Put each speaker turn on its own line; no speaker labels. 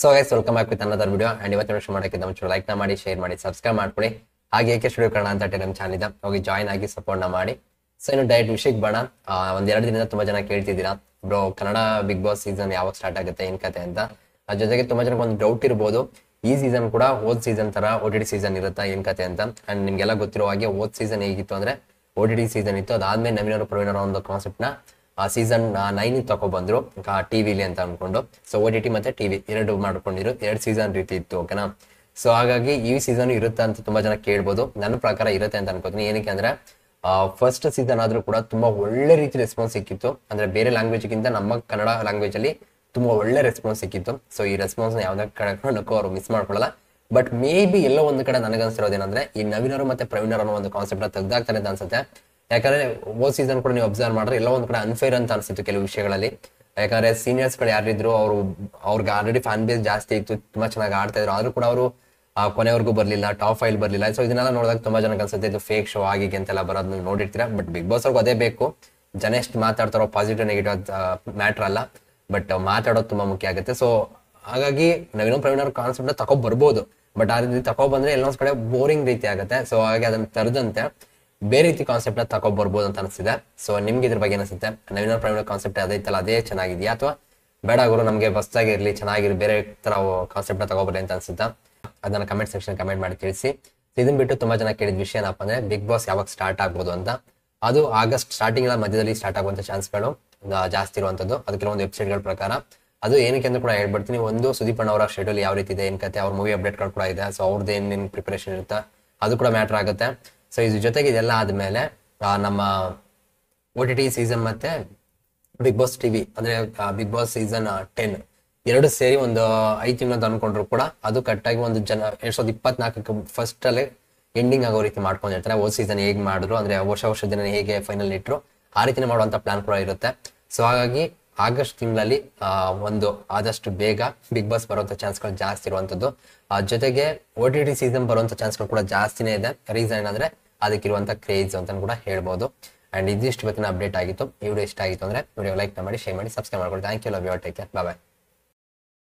so guys welcome back with another video ಅಂಡ್ ಇವತ್ತು video ಮಾಡೋಕ್ಕಿಂತ ಮುಂಚೆ ಲೈಕ್ ನ ಮಾಡಿ ಶೇರ್ ಮಾಡಿ ಸಬ್ಸ್ಕ್ರೈಬ್ ಮಾಡ್ಕೊಳ್ಳಿ ಹಾಗೆ ಏಕೆ ಶುರು ಕನ್ನಡ ಅಂತ ನಮ್ಮ ಚಾನಲ್ ಇದೆ ಹೋಗಿ ಜಾಯ್ನ್ ಆಗಿ ಸಪೋರ್ಟ್ ನ ಮಾಡಿ ಸೊ ಇನ್ನು ಡೈರೆಕ್ಟ್ ವಿಷಯಕ್ಕೆ ಬಣ ಒಂದ್ ಎರಡು ದಿನದಿಂದ ತುಂಬಾ ಜನ ಕೇಳ್ತಿದ್ದೀರಾ bro Kannada big boss season ಯಾವಾಗ ಸ್ಟಾರ್ಟ್ ಆಗುತ್ತೆ ಏನ್ ಕತೆ ಅಂತ ಅದ್ರ ಜೊತೆಗೆ ತುಂಬಾ ಜನಕ್ಕೆ ಒಂದು ಡೌಟ್ ಇರ್ಬೋದು ಈ ಸೀಸನ್ ಕೂಡ ಹೋದ್ ಸೀಸನ್ ತರ ಓ ಟಿ ಸೀಸನ್ ಇರುತ್ತಾ ಏನ್ ಕತೆ ಅಂತ ಅಂಡ್ ನಿಮ್ಗೆಲ್ಲ ಗೊತ್ತಿರೋ ಹಾಗೆ ಹೋದ್ ಸೀಸನ್ ಹೇಗಿತ್ತು ಅಂದ್ರೆ ಓ ಟಿ ಸೀಸನ್ ಇತ್ತು ಅದಾದ್ಮೇಲೆ ನವೀನವರು ಪ್ರವೀಣರ ಒಂದು ಕಾನ್ಸೆಪ್ಟ್ ನ ಆ ಸೀಸನ್ ನೈನ್ ತಗೊಬಂದ್ರು ಟಿ ವಿಲಿ ಅಂತ ಅನ್ಕೊಂಡು ಸೊ ಓ ಟಿ ಟಿ ಮತ್ತೆ ಟಿವಿ ಎರಡು ಮಾಡ್ಕೊಂಡಿದ್ರು ಎರಡು ಸೀಸನ್ ರೀತಿ ಇತ್ತು ಓಕೆನಾ ಸೊ ಹಾಗಾಗಿ ಈ ಸೀಸನ್ ಇರುತ್ತೆ ಅಂತ ತುಂಬಾ ಜನ ಕೇಳ್ಬೋದು ನನ್ನ ಪ್ರಕಾರ ಇರುತ್ತೆ ಅಂತ ಅನ್ಕೋತೀನಿ ಏನಕ್ಕೆ ಅಂದ್ರೆ ಫಸ್ಟ್ ಸೀಸನ್ ಆದ್ರೂ ಕೂಡ ತುಂಬಾ ಒಳ್ಳೆ ರೀತಿ ರೆಸ್ಪಾನ್ಸ್ ಸಿಕ್ಕಿತ್ತು ಅಂದ್ರೆ ಬೇರೆ ಲ್ಯಾಂಗ್ವೇಜ್ ಗಿಂತ ನಮ್ಮ ಕನ್ನಡ ಲ್ಯಾಂಗ್ವೇಜ್ ಅಲ್ಲಿ ತುಂಬಾ ಒಳ್ಳೆ ರೆಸ್ಪಾನ್ಸ್ ಸಿಕ್ಕಿತ್ತು ಸೊ ಈ ರೆಸ್ಪಾನ್ಸ್ ಯಾವ್ದೇ ಕಾರಣಕ್ಕೂ ಅವರು ಮಿಸ್ ಮಾಡ್ಕೊಳ್ಳಲ್ಲ ಬಟ್ ಮೇ ಬಿ ಎಲ್ಲೋ ಒಂದು ಕಡೆ ನನಗನ್ಸಿರೋದೇನಂದ್ರೆ ಈ ನವೀನರು ಮತ್ತೆ ಪ್ರವೀಣರು ಅನ್ನೋ ಒಂದು ಕಾನ್ಸೆಪ್ಟ್ ತೆಗ್ದಾಗ್ತಾರೆ ಅಂತ ಅನ್ಸುತ್ತೆ ಯಾಕಂದ್ರೆ ಓದ್ ಸೀಸನ್ ಕೂಡ ನೀವು ಅಬ್ಸರ್ವ್ ಮಾಡ್ರೆ ಎಲ್ಲ ಒಂದ್ ಕಡೆ ಅನ್ಫೇರ್ ಅಂತ ಅನ್ಸಿತ್ತು ಕೆಲವು ವಿಷಯಗಳಲ್ಲಿ ಯಾಕಂದ್ರೆ ಸೀನಿಯರ್ಸ್ ಗಳು ಯಾರಿದ್ರು ಅವರು ಅವ್ರಿಗೆ ಆಲ್ರೆಡಿ ಫ್ಯಾನ್ ಬೇಸ್ ಜಾಸ್ತಿ ಇತ್ತು ತುಂಬಾ ಚೆನ್ನಾಗಿ ಆಡ್ತಾ ಇದ್ರು ಆದ್ರೂ ಕೂಡ ಅವರು ಕೊನೆವರೆಗೂ ಬರಲಿಲ್ಲ ಟಾಪ್ ಫೈಲ್ ಬರಲಿಲ್ಲ ಸೊ ಇದನ್ನೆಲ್ಲ ನೋಡಿದಾಗ ತುಂಬಾ ಜನ ಅನ್ಸುತ್ತೆ ಇದು ಫೇಕ್ ಶೋ ಆಗಿಗೆ ಅಂತೆಲ್ಲ ಬರೋದನ್ನ ನೋಡಿರ್ತೀರಾ ಬಟ್ ಬಿಗ್ ಬಾಸ್ ಅವ್ರಿಗೆ ಅದೇ ಬೇಕು ಜನ ಎಷ್ಟು ಮಾತಾಡ್ತಾರೋ ಪಾಸಿಟಿವ್ ನೆಗೆಟಿವ್ ಮ್ಯಾಟರ್ ಅಲ್ಲ ಬಟ್ ಮಾತಾಡೋದು ತುಂಬಾ ಮುಖ್ಯ ಆಗುತ್ತೆ ಸೊ ಹಾಗಾಗಿ ನವೀನ ಪ್ರವೀಣ್ ಅವ್ರ ಕಾನ್ಸೆಪ್ಟ್ ತಕೊ ಬರ್ಬೋದು ಬಟ್ ಆ ರೀತಿ ತಕೊ ಬಂದ್ರೆ ಎಲ್ಲೊಂದ್ ಕಡೆ ಬೋರಿಂಗ್ ರೀತಿ ಆಗುತ್ತೆ ಸೊ ಹಾಗೆ ಅದನ್ನ ತರದಂತೆ ಬೇರೆ ರೀತಿ ಕಾನ್ಸೆಪ್ಟ್ ಬರ್ಬೋದು ಅಂತ ಅನಿಸ್ತಿದೆ ಸೊ ನಿಮ್ಗೆ ಇದ್ರ ಬಗ್ಗೆ ಅನಿಸುತ್ತೆ ನವೀನ ಪ್ರವೀಣ ಕಾನ್ಸೆಪ್ಟ್ ಅದೇ ಇತ್ತಲ್ಲ ಅದೇ ಚೆನ್ನಾಗಿದೆಯಾ ಅಥವಾ ಬೇಡ ಗುರು ನಮಗೆ ಬಸ್ತಾಗಿ ಇರಲಿ ಬೇರೆ ತರ ಕಾನ್ಸೆಪ್ಟ್ ತಗೋಬರ್ಲಿ ಅಂತ ಅನ್ಸುತ್ತೆ ಅದನ್ನ ಕಮೆಂಟ್ ಸೆಕ್ಷನ್ ಕಮೆಂಟ್ ಮಾಡಿ ತಿಳಿಸಿ ಇದನ್ನ ಬಿಟ್ಟು ತುಂಬಾ ಜನ ಕೇಳಿದ ವಿಷಯ ಏನಪ್ಪ ಅಂದ್ರೆ ಬಿಗ್ ಬಾಸ್ ಯಾವಾಗ ಸ್ಟಾರ್ಟ್ ಆಗ್ಬೋದು ಅಂತ ಅದು ಆಗಸ್ಟ್ ಸ್ಟಾರ್ಟಿಂಗ್ ಮಧ್ಯದಲ್ಲಿ ಸ್ಟಾರ್ಟ್ ಆಗುವಂತ ಚಾನ್ಸ್ಗಳು ಜಾಸ್ತಿ ಇರುವಂತದ್ದು ಅದು ಕೆಲವೊಂದು ಗಳ ಪ್ರಕಾರ ಅದು ಏನಕ್ಕೆ ಅಂತ ಕೂಡ ಹೇಳ್ಬಿಡ್ತೀನಿ ಒಂದು ಸುದೀಪಣ್ಣ ಅವರ ಶೆಡ್ಯೂಲ್ ಯಾವ ರೀತಿ ಇದೆ ಏನ್ ಕತೆ ಅವ್ರ ಮೂವಿ ಅಪ್ಡೇಟ್ಗಳು ಕೂಡ ಇದೆ ಸೊ ಅವ್ರದ್ದು ಏನೇನು ಪ್ರಿಪರೇಷನ್ ಇರುತ್ತೆ ಅದು ಕೂಡ ಮ್ಯಾಟರ್ ಆಗುತ್ತೆ ಸೊ ಇದು ಜೊತೆಗೆ ಇದೆಲ್ಲ ಆದಮೇಲೆ ನಮ್ಮ ಒ ಟಿ ಟಿ ಸೀಸನ್ ಮತ್ತೆ ಬಿಗ್ ಬಾಸ್ ಟಿವಿ ಅಂದ್ರೆ ಬಿಗ್ ಬಾಸ್ ಸೀಸನ್ ಟೆನ್ ಎರಡು ಸೇರಿ ಒಂದು ಐದು ತಿಂಗಳು ಅನ್ಕೊಂಡ್ರು ಕೂಡ ಅದು ಕಟ್ಟಾಗಿ ಒಂದು ಜನ ಎರಡ್ ಸಾವಿರದ ಇಪ್ಪತ್ನಾಲ್ಕಕ್ಕೆ ಫಸ್ಟ್ ಅಲ್ಲಿ ಎಂಡಿಂಗ್ ಆಗೋ ರೀತಿ ಮಾಡ್ಕೊಂಡಿರ್ತಾರೆ ಓ ಸೀಸನ್ ಹೇಗೆ ಮಾಡಿದ್ರು ಅಂದ್ರೆ ವರ್ಷ ವರ್ಷ ದಿನ ಹೇಗೆ ಫೈನಲ್ ಇಟ್ಟರು ಆ ರೀತಿನೇ ಮಾಡುವಂತ ಪ್ಲಾನ್ ಕೂಡ ಇರುತ್ತೆ ಸೊ ಹಾಗಾಗಿ ಆಗಸ್ಟ್ ತಿಂಗಳಲ್ಲಿ ಒಂದು ಆದಷ್ಟು ಬೇಗ ಬಿಗ್ ಬಾಸ್ ಬರುವಂತ ಚಾನ್ಸ್ಗಳು ಜಾಸ್ತಿ ಇರುವಂತದ್ದು ಜೊತೆಗೆ ಒ ಟಿ ಟಿ ಸೀಸನ್ ಬರುವಂತ ಚಾನ್ಸ್ಗಳು ಕೂಡ ಜಾಸ್ತಿನೇ ಇದೆ ರೀಸನ್ ಏನಂದ್ರೆ ಅದಕ್ಕಿರುವಂತಹ ಕ್ರೇಜ್ ಅಂತ ಕೂಡ ಹೇಳ್ಬೋದು ಅಂಡ್ ಇದಿಷ್ಟು ಇವತ್ತಿನ ಅಪ್ಡೇಟ್ ಆಗಿತ್ತು ವಿಡಿಯೋ ಇಷ್ಟ ಆಗಿತ್ತು ಅಂದ್ರೆ ವಿಡಿಯೋ ಲೈಕ್ ಮಾಡಿ ಶೇರ್ ಮಾಡಿ ಸಬ್ಸ್ಕ್ರೈಬ್ ಮಾಡ್ಕೊಳ್ಳಿ thank you love you take care bye